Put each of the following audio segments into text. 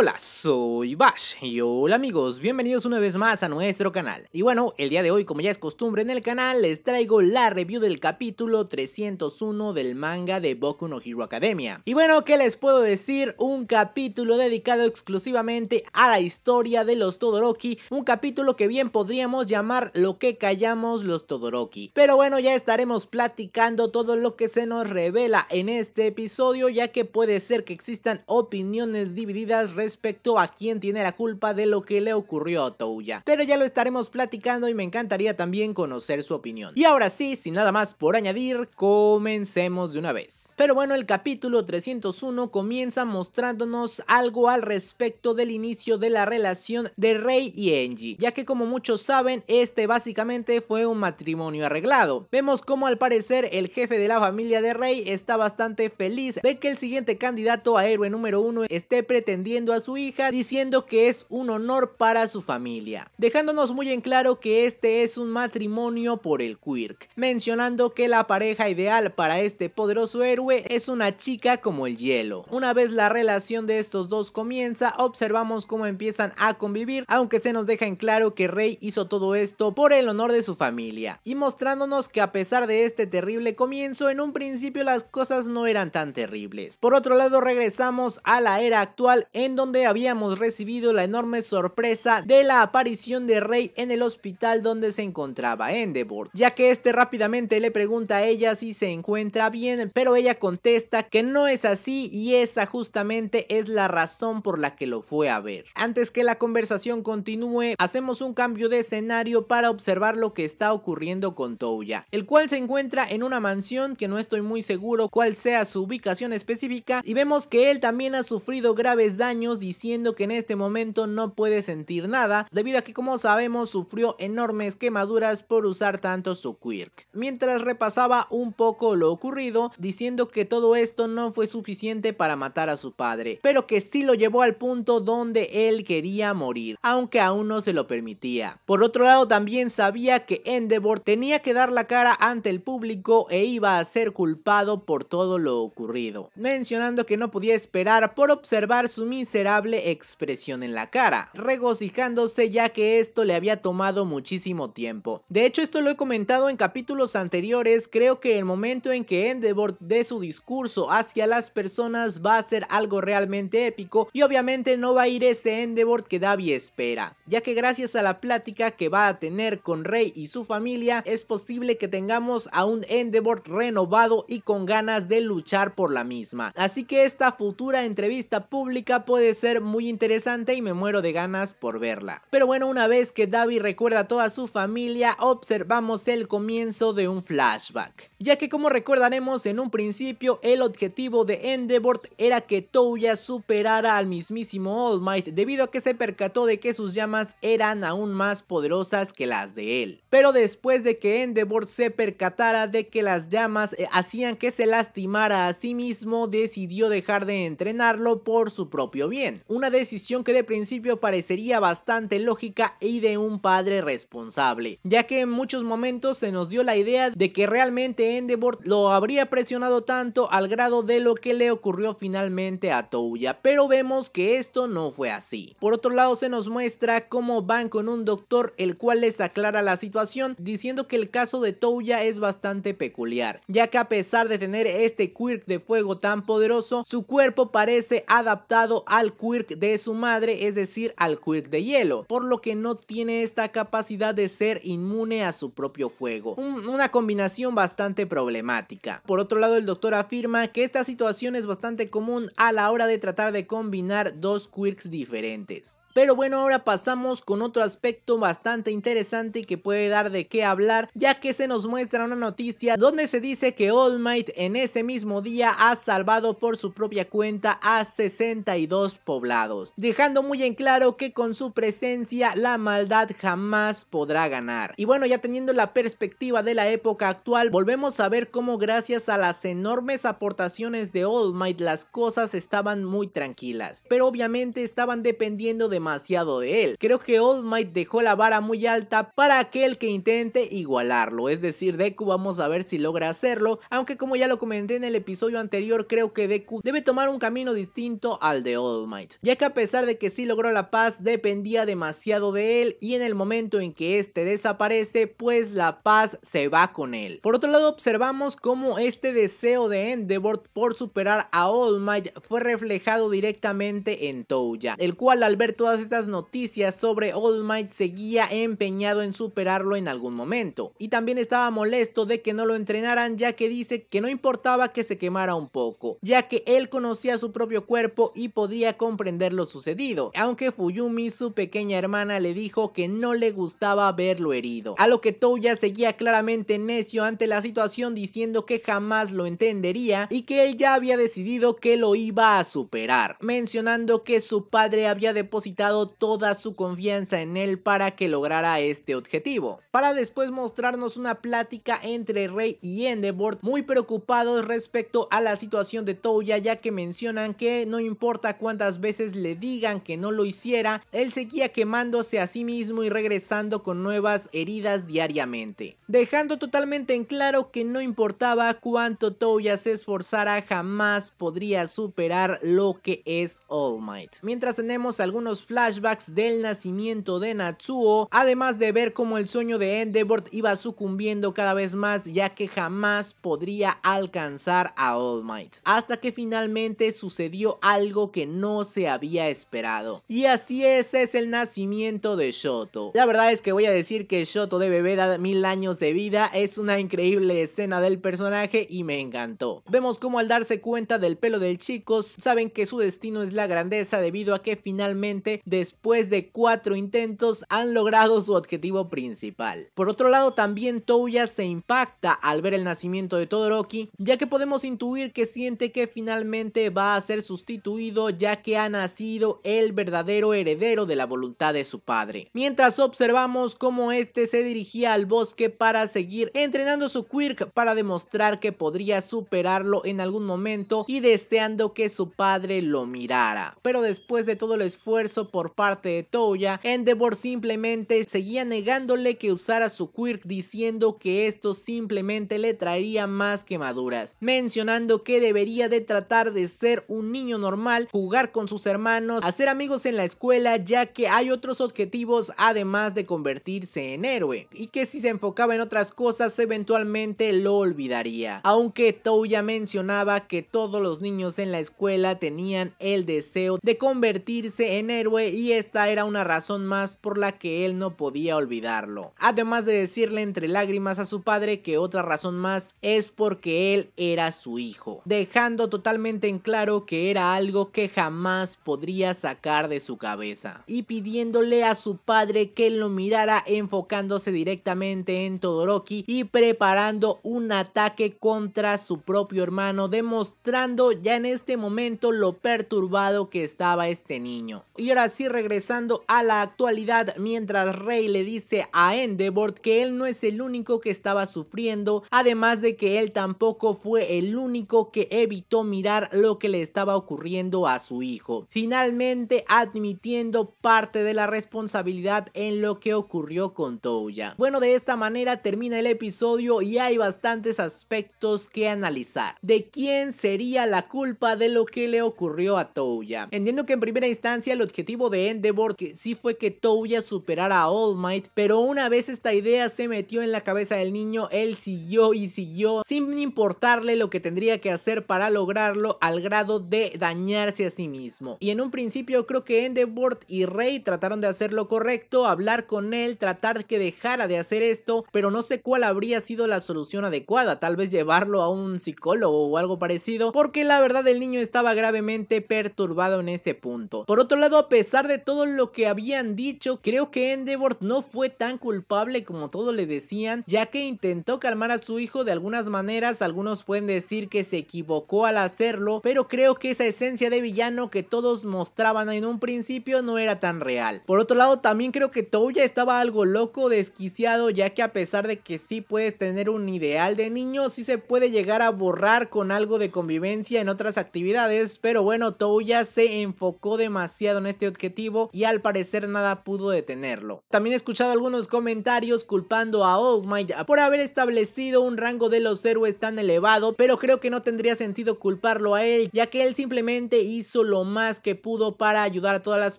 hola, soy Bash y hola amigos, bienvenidos una vez más a nuestro canal. Y bueno, el día de hoy como ya es costumbre en el canal les traigo la review del capítulo 301 del manga de Boku no Hero Academia. Y bueno, ¿qué les puedo decir? Un capítulo dedicado exclusivamente a la historia de los Todoroki, un capítulo que bien podríamos llamar lo que callamos los Todoroki. Pero bueno, ya estaremos platicando todo lo que se nos revela en este episodio ya que puede ser que existan opiniones divididas respecto respecto a quién tiene la culpa de lo que le ocurrió a Touya. Pero ya lo estaremos platicando y me encantaría también conocer su opinión. Y ahora sí, sin nada más por añadir, comencemos de una vez. Pero bueno, el capítulo 301 comienza mostrándonos algo al respecto del inicio de la relación de Rey y Enji, ya que como muchos saben, este básicamente fue un matrimonio arreglado. Vemos como al parecer el jefe de la familia de Rey está bastante feliz de que el siguiente candidato a héroe número uno esté pretendiendo a su hija diciendo que es un honor para su familia, dejándonos muy en claro que este es un matrimonio por el Quirk, mencionando que la pareja ideal para este poderoso héroe es una chica como el hielo. Una vez la relación de estos dos comienza, observamos cómo empiezan a convivir, aunque se nos deja en claro que Rey hizo todo esto por el honor de su familia, y mostrándonos que a pesar de este terrible comienzo, en un principio las cosas no eran tan terribles. Por otro lado, regresamos a la era actual en donde habíamos recibido la enorme sorpresa de la aparición de Rey en el hospital donde se encontraba Endeavor, ya que este rápidamente le pregunta a ella si se encuentra bien, pero ella contesta que no es así y esa justamente es la razón por la que lo fue a ver. Antes que la conversación continúe, hacemos un cambio de escenario para observar lo que está ocurriendo con Touya, el cual se encuentra en una mansión que no estoy muy seguro cuál sea su ubicación específica y vemos que él también ha sufrido graves daños diciendo que en este momento no puede sentir nada, debido a que como sabemos sufrió enormes quemaduras por usar tanto su quirk. Mientras repasaba un poco lo ocurrido, diciendo que todo esto no fue suficiente para matar a su padre, pero que sí lo llevó al punto donde él quería morir, aunque aún no se lo permitía. Por otro lado también sabía que Endeavor tenía que dar la cara ante el público e iba a ser culpado por todo lo ocurrido, mencionando que no podía esperar por observar su miseria expresión en la cara, regocijándose ya que esto le había tomado muchísimo tiempo. De hecho, esto lo he comentado en capítulos anteriores, creo que el momento en que Endeavor dé su discurso hacia las personas va a ser algo realmente épico y obviamente no va a ir ese Endeavor que Davi espera, ya que gracias a la plática que va a tener con Rey y su familia es posible que tengamos a un Endeavor renovado y con ganas de luchar por la misma. Así que esta futura entrevista pública puede ser muy interesante y me muero de ganas por verla. Pero bueno, una vez que Davi recuerda a toda su familia, observamos el comienzo de un flashback. Ya que como recordaremos en un principio, el objetivo de Endeavor era que Touya superara al mismísimo All Might debido a que se percató de que sus llamas eran aún más poderosas que las de él. Pero después de que Endeavor se percatara de que las llamas eh, hacían que se lastimara a sí mismo, decidió dejar de entrenarlo por su propio bien una decisión que de principio parecería bastante lógica y de un padre responsable, ya que en muchos momentos se nos dio la idea de que realmente Endeavor lo habría presionado tanto al grado de lo que le ocurrió finalmente a Touya, pero vemos que esto no fue así. Por otro lado se nos muestra cómo van con un doctor el cual les aclara la situación diciendo que el caso de Touya es bastante peculiar, ya que a pesar de tener este quirk de fuego tan poderoso, su cuerpo parece adaptado al Quirk de su madre, es decir, al Quirk de hielo, por lo que no tiene esta capacidad de ser inmune a su propio fuego. una combinación bastante problemática. Por otro lado, el doctor afirma que esta situación es bastante común a la hora de tratar de combinar dos Quirks diferentes. Pero bueno, ahora pasamos con otro aspecto bastante interesante que puede dar de qué hablar, ya que se nos muestra una noticia donde se dice que All Might en ese mismo día ha salvado por su propia cuenta a 62 poblados, dejando muy en claro que con su presencia la maldad jamás podrá ganar. Y bueno, ya teniendo la perspectiva de la época actual, volvemos a ver cómo gracias a las enormes aportaciones de All Might las cosas estaban muy tranquilas, pero obviamente estaban dependiendo de demasiado de él. Creo que Old Might dejó la vara muy alta para aquel que intente igualarlo, es decir, Deku vamos a ver si logra hacerlo, aunque como ya lo comenté en el episodio anterior, creo que Deku debe tomar un camino distinto al de All Might, ya que a pesar de que sí logró la paz, dependía demasiado de él y en el momento en que este desaparece, pues la paz se va con él. Por otro lado, observamos cómo este deseo de Endeavor por superar a All Might fue reflejado directamente en Toya, el cual Alberto todas estas noticias sobre Old Might seguía empeñado en superarlo en algún momento. Y también estaba molesto de que no lo entrenaran ya que dice que no importaba que se quemara un poco, ya que él conocía su propio cuerpo y podía comprender lo sucedido, aunque Fuyumi, su pequeña hermana, le dijo que no le gustaba verlo herido. A lo que Toya seguía claramente necio ante la situación diciendo que jamás lo entendería y que él ya había decidido que lo iba a superar, mencionando que su padre había depositado toda su confianza en él para que lograra este objetivo, para después mostrarnos una plática entre Rey y Endeavor muy preocupados respecto a la situación de Toya, ya que mencionan que no importa cuántas veces le digan que no lo hiciera, él seguía quemándose a sí mismo y regresando con nuevas heridas diariamente, dejando totalmente en claro que no importaba cuánto Toya se esforzara jamás podría superar lo que es All Might. Mientras tenemos algunos flashbacks del nacimiento de Natsuo, además de ver cómo el sueño de Endeavor iba sucumbiendo cada vez más ya que jamás podría alcanzar a All Might, hasta que finalmente sucedió algo que no se había esperado. Y así es, es el nacimiento de Shoto. La verdad es que voy a decir que Shoto de bebé mil años de vida, es una increíble escena del personaje y me encantó. Vemos cómo al darse cuenta del pelo del chico, saben que su destino es la grandeza debido a que finalmente después de cuatro intentos han logrado su objetivo principal. Por otro lado también Touya se impacta al ver el nacimiento de Todoroki ya que podemos intuir que siente que finalmente va a ser sustituido ya que ha nacido el verdadero heredero de la voluntad de su padre. Mientras observamos cómo este se dirigía al bosque para seguir entrenando su Quirk para demostrar que podría superarlo en algún momento y deseando que su padre lo mirara. Pero después de todo el esfuerzo por parte de Toya, Endeavor simplemente seguía negándole que usara su quirk diciendo que esto simplemente le traería más quemaduras, mencionando que debería de tratar de ser un niño normal, jugar con sus hermanos, hacer amigos en la escuela ya que hay otros objetivos además de convertirse en héroe y que si se enfocaba en otras cosas eventualmente lo olvidaría. Aunque Toya mencionaba que todos los niños en la escuela tenían el deseo de convertirse en héroe y esta era una razón más por la que él no podía olvidarlo. Además de decirle entre lágrimas a su padre que otra razón más es porque él era su hijo, dejando totalmente en claro que era algo que jamás podría sacar de su cabeza y pidiéndole a su padre que lo mirara enfocándose directamente en Todoroki y preparando un ataque contra su propio hermano demostrando ya en este momento lo perturbado que estaba este niño. Y ahora y regresando a la actualidad mientras Rey le dice a Endeavor que él no es el único que estaba sufriendo, además de que él tampoco fue el único que evitó mirar lo que le estaba ocurriendo a su hijo, finalmente admitiendo parte de la responsabilidad en lo que ocurrió con Touya. Bueno, de esta manera termina el episodio y hay bastantes aspectos que analizar. De quién sería la culpa de lo que le ocurrió a Touya. Entiendo que en primera instancia el objetivo de Endeavor que sí fue que Touya superara a All Might, pero una vez esta idea se metió en la cabeza del niño, él siguió y siguió sin importarle lo que tendría que hacer para lograrlo al grado de dañarse a sí mismo. Y en un principio creo que Endeavor y Rey trataron de hacer lo correcto, hablar con él, tratar que dejara de hacer esto, pero no sé cuál habría sido la solución adecuada, tal vez llevarlo a un psicólogo o algo parecido, porque la verdad el niño estaba gravemente perturbado en ese punto. Por otro lado, a pesar pesar de todo lo que habían dicho, creo que Endeavor no fue tan culpable como todo le decían, ya que intentó calmar a su hijo de algunas maneras, algunos pueden decir que se equivocó al hacerlo, pero creo que esa esencia de villano que todos mostraban en un principio no era tan real. Por otro lado, también creo que Touya estaba algo loco, desquiciado, ya que a pesar de que sí puedes tener un ideal de niño, sí se puede llegar a borrar con algo de convivencia en otras actividades, pero bueno, Touya se enfocó demasiado en este objetivo y al parecer nada pudo detenerlo. También he escuchado algunos comentarios culpando a All Might por haber establecido un rango de los héroes tan elevado, pero creo que no tendría sentido culparlo a él, ya que él simplemente hizo lo más que pudo para ayudar a todas las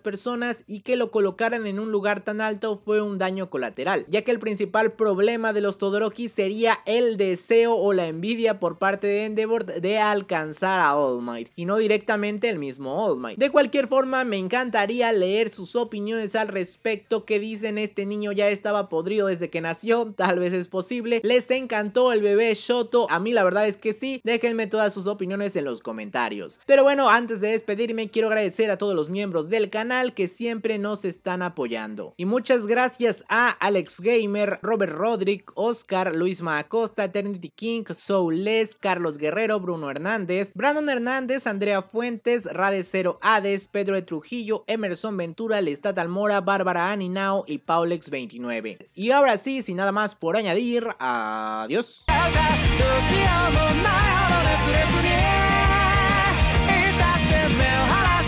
personas y que lo colocaran en un lugar tan alto fue un daño colateral, ya que el principal problema de los Todoroki sería el deseo o la envidia por parte de Endeavor de alcanzar a All Might y no directamente el mismo All Might. De cualquier forma, me encanta leer sus opiniones al respecto que dicen este niño ya estaba podrido desde que nació, tal vez es posible. ¿Les encantó el bebé Shoto? A mí la verdad es que sí, déjenme todas sus opiniones en los comentarios. Pero bueno, antes de despedirme quiero agradecer a todos los miembros del canal que siempre nos están apoyando. Y muchas gracias a Alex Gamer, Robert Rodrick, Oscar, Luis Maacosta, Eternity King, Soules, Carlos Guerrero, Bruno Hernández, Brandon Hernández, Andrea Fuentes, Rade Cero Hades, Pedro de Trujillo, Emerson Ventura, Lestat Almora, Bárbara Aninao y Paulex29. Y ahora sí, sin nada más por añadir, adiós.